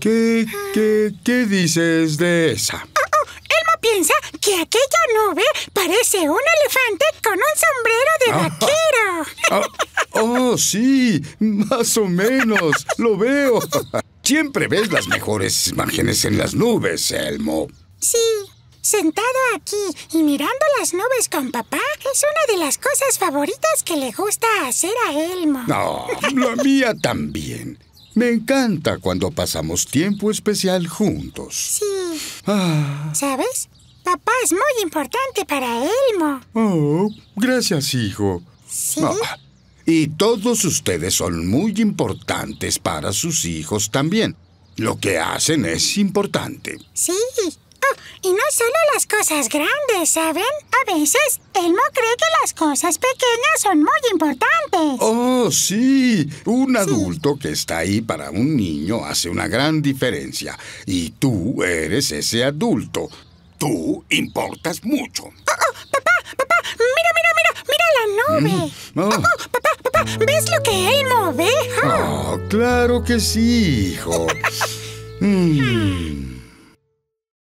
¿Qué, qué, dices de esa? Oh, oh, Elmo piensa que aquella nube parece un elefante con un sombrero de ah. vaquero. Ah, oh sí, más o menos, lo veo. Siempre ves las mejores imágenes en las nubes, Elmo. Sí. Sentado aquí y mirando las nubes con papá es una de las cosas favoritas que le gusta hacer a Elmo. No, oh, la mía también. Me encanta cuando pasamos tiempo especial juntos. Sí. Ah. ¿Sabes? Papá es muy importante para Elmo. Oh, gracias, hijo. Sí. Ah, y todos ustedes son muy importantes para sus hijos también. Lo que hacen es importante. Sí, Oh, y no solo las cosas grandes, ¿saben? A veces Elmo cree que las cosas pequeñas son muy importantes. Oh, sí. Un adulto que está ahí para un niño hace una gran diferencia. Y tú eres ese adulto. Tú importas mucho. Oh, oh, papá, papá, mira, mira, mira, mira la nube. Mm. Oh, ah. papá, papá, ¿ves lo que Elmo ve? Oh, ah, claro que sí, hijo. Mm.